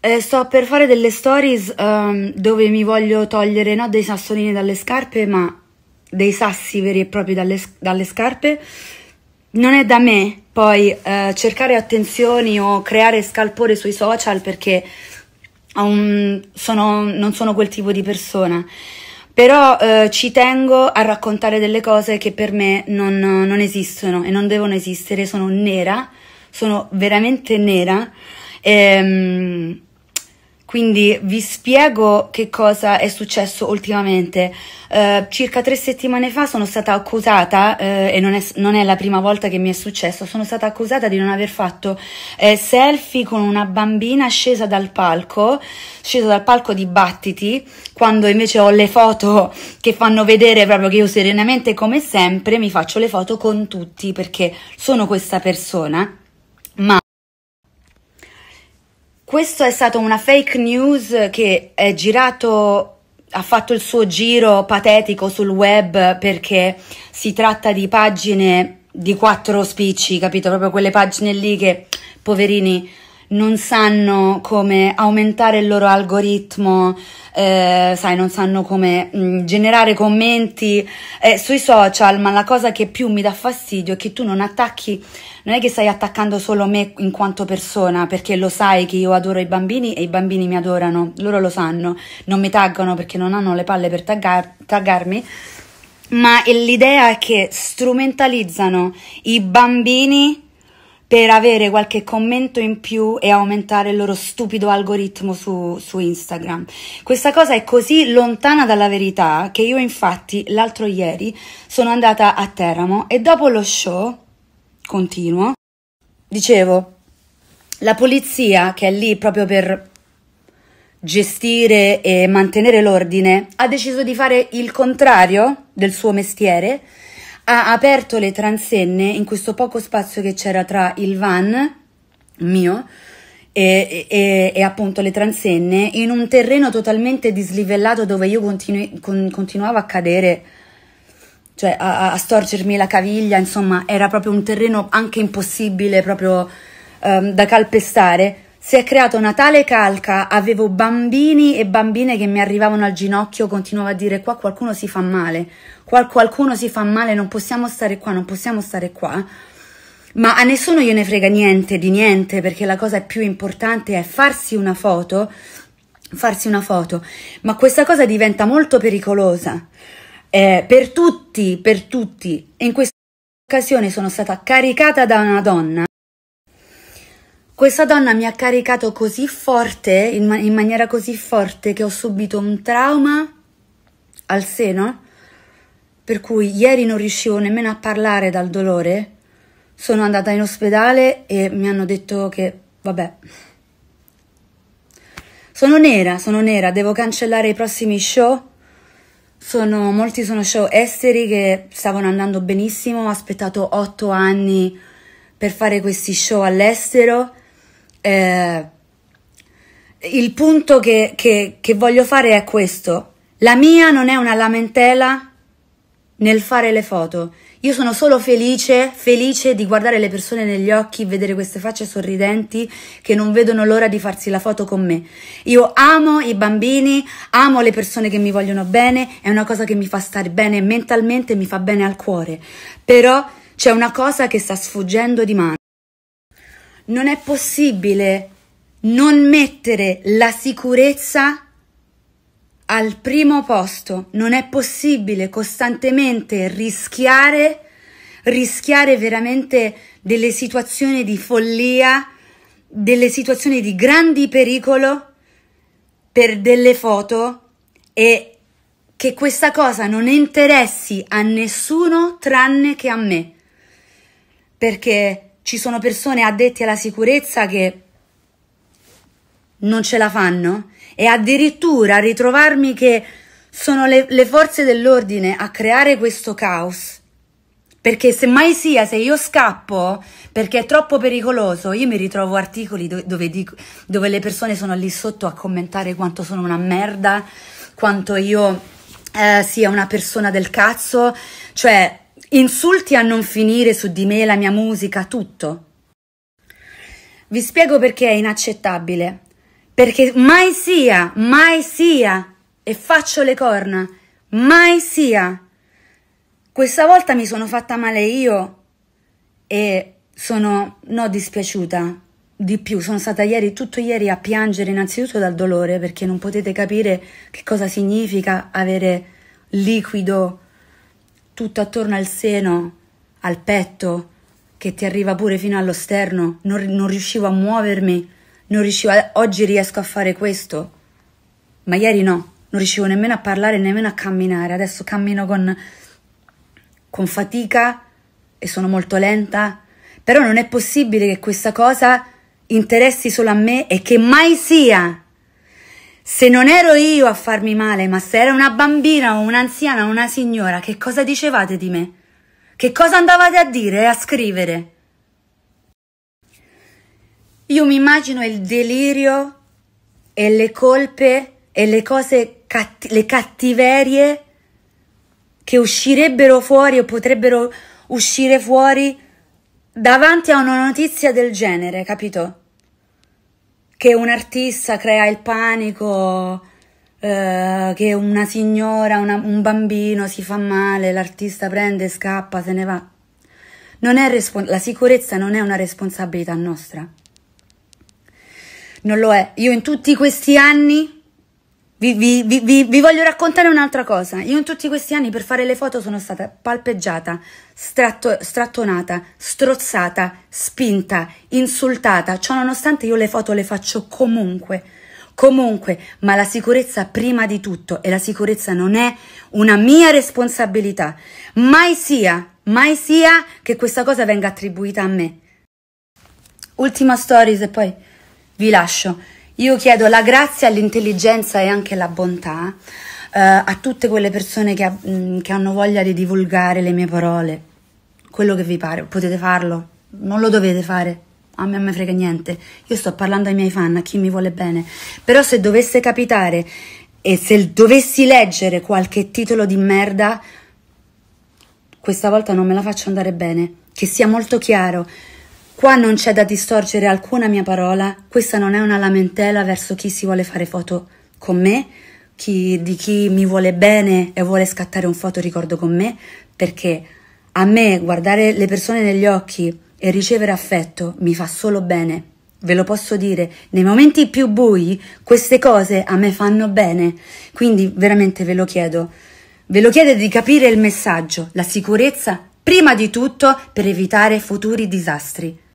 Eh, sto per fare delle stories um, dove mi voglio togliere non dei sassolini dalle scarpe, ma dei sassi veri e propri dalle, dalle scarpe. Non è da me poi eh, cercare attenzioni o creare scalpore sui social perché un, sono, non sono quel tipo di persona. Però eh, ci tengo a raccontare delle cose che per me non, non esistono e non devono esistere. Sono nera, sono veramente nera. E, ehm, quindi vi spiego che cosa è successo ultimamente. Eh, circa tre settimane fa sono stata accusata, eh, e non è, non è, la prima volta che mi è successo, sono stata accusata di non aver fatto eh, selfie con una bambina scesa dal palco, scesa dal palco di battiti, quando invece ho le foto che fanno vedere proprio che io serenamente, come sempre, mi faccio le foto con tutti perché sono questa persona questo è stato una fake news che è girato ha fatto il suo giro patetico sul web perché si tratta di pagine di quattro spicci, capito? Proprio quelle pagine lì che poverini non sanno come aumentare il loro algoritmo, eh, sai, non sanno come mh, mm, generare commenti eh, sui social, ma la cosa che più mi dà fastidio è che tu non attacchi, non è che stai attaccando solo me in quanto persona, perché lo sai che io adoro i bambini e i bambini mi adorano, loro lo sanno, non mi taggano perché non hanno le palle per taggar taggarmi, ma l'idea è che strumentalizzano i bambini per avere qualche commento in più e aumentare il loro stupido algoritmo su, su, Instagram. Questa cosa è così lontana dalla verità che io infatti l'altro ieri sono andata a Teramo e dopo lo show continuo dicevo la polizia che è lì proprio per gestire e mantenere l'ordine ha deciso di fare il contrario del suo mestiere ha aperto le transenne in questo poco spazio che c'era tra il van mio e, e, e, appunto le transenne in un terreno totalmente dislivellato dove io continui, con, continuavo a cadere, cioè a, a, storcermi la caviglia, insomma era proprio un terreno anche impossibile proprio um, da calpestare si è creata una tale calca, avevo bambini e bambine che mi arrivavano al ginocchio, continuavo a dire qua qualcuno si fa male, qua qualcuno si fa male, non possiamo stare qua, non possiamo stare qua. Ma a nessuno gliene frega niente di niente, perché la cosa più importante è farsi una foto, farsi una foto. Ma questa cosa diventa molto pericolosa eh, per tutti, per tutti. In questa occasione sono stata caricata da una donna questa donna mi ha caricato così forte, in, man in maniera così forte, che ho subito un trauma al seno, per cui ieri non riuscivo nemmeno a parlare dal dolore. Sono andata in ospedale e mi hanno detto che, vabbè, sono nera, sono nera, devo cancellare i prossimi show. Sono, molti sono show esteri che stavano andando benissimo, ho aspettato otto anni per fare questi show all'estero eh, il punto che, che, che voglio fare è questo. La mia non è una lamentela nel fare le foto. Io sono solo felice, felice di guardare le persone negli occhi, vedere queste facce sorridenti che non vedono l'ora di farsi la foto con me. Io amo i bambini, amo le persone che mi vogliono bene, è una cosa che mi fa stare bene mentalmente, mi fa bene al cuore. Però c'è una cosa che sta sfuggendo di mano non è possibile non mettere la sicurezza al primo posto, non è possibile costantemente rischiare, rischiare veramente delle situazioni di follia, delle situazioni di grandi pericolo per delle foto e che questa cosa non interessi a nessuno tranne che a me. Perché ci sono persone addette alla sicurezza che non ce la fanno e addirittura ritrovarmi che sono le, le forze dell'ordine a creare questo caos. Perché se mai sia, se io scappo perché è troppo pericoloso, io mi ritrovo articoli dove, dove, dico, dove le persone sono lì sotto a commentare quanto sono una merda, quanto io eh, sia una persona del cazzo. Cioè, Insulti a non finire su di me, la mia musica, tutto. Vi spiego perché è inaccettabile. Perché mai sia, mai sia, e faccio le corna, mai sia. Questa volta mi sono fatta male io e sono, no, dispiaciuta di più. Sono stata ieri, tutto ieri, a piangere innanzitutto dal dolore perché non potete capire che cosa significa avere liquido tutto attorno al seno, al petto, che ti arriva pure fino allo sterno, non, non riuscivo a muovermi, non riuscivo a, oggi riesco a fare questo, ma ieri no, non riuscivo nemmeno a parlare, nemmeno a camminare, adesso cammino con, con fatica e sono molto lenta, però non è possibile che questa cosa interessi solo a me e che mai sia se non ero io a farmi male, ma se era una bambina o un'anziana o una signora, che cosa dicevate di me? Che cosa andavate a dire e a scrivere? Io mi immagino il delirio e le colpe e le cose, catti le cattiverie che uscirebbero fuori o potrebbero uscire fuori davanti a una notizia del genere, capito? che un artista crea il panico, eh, che una signora, una, un bambino si fa male, l'artista prende, scappa, se ne va. Non è Respon- la sicurezza non è una responsabilità nostra. Non lo è. Io in tutti questi anni vi, vi, vi, vi, voglio raccontare un'altra cosa. Io in tutti questi anni per fare le foto sono stata palpeggiata, stratto, strattonata, strozzata, spinta, insultata. Ciò nonostante io le foto le faccio comunque. Comunque, ma la sicurezza prima di tutto e la sicurezza non è una mia responsabilità. Mai sia, mai sia che questa cosa venga attribuita a me. Ultima stories e poi vi lascio. Io chiedo la grazia, l'intelligenza e anche la bontà eh, a tutte quelle persone che, mh, mm, che hanno voglia di divulgare le mie parole, quello che vi pare, potete farlo, non lo dovete fare, a me non me frega niente, io sto parlando ai miei fan, a chi mi vuole bene, però se dovesse capitare e se dovessi leggere qualche titolo di merda, questa volta non me la faccio andare bene, che sia molto chiaro, Qua non c'è da distorcere alcuna mia parola, questa non è una lamentela verso chi si vuole fare foto con me, chi, di chi mi vuole bene e vuole scattare un fotoricordo con me, perché a me guardare le persone negli occhi e ricevere affetto mi fa solo bene. Ve lo posso dire, nei momenti più bui queste cose a me fanno bene, quindi veramente ve lo chiedo. Ve lo chiedo di capire il messaggio, la sicurezza prima di tutto per evitare futuri disastri.